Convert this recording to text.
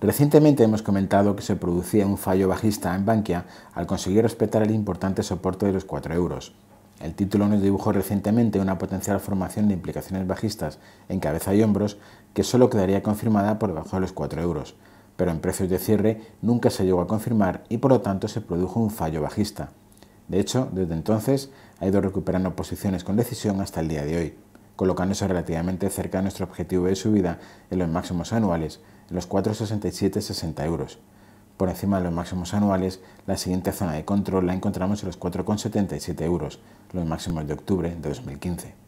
Recientemente hemos comentado que se producía un fallo bajista en Bankia al conseguir respetar el importante soporte de los 4 euros. El título nos dibujó recientemente una potencial formación de implicaciones bajistas en cabeza y hombros que solo quedaría confirmada por debajo de los 4 euros, pero en precios de cierre nunca se llegó a confirmar y por lo tanto se produjo un fallo bajista. De hecho, desde entonces ha ido recuperando posiciones con decisión hasta el día de hoy colocándose relativamente cerca de nuestro objetivo de subida en los máximos anuales, en los 4,6760 euros. Por encima de los máximos anuales, la siguiente zona de control la encontramos en los 4,77 euros, los máximos de octubre de 2015.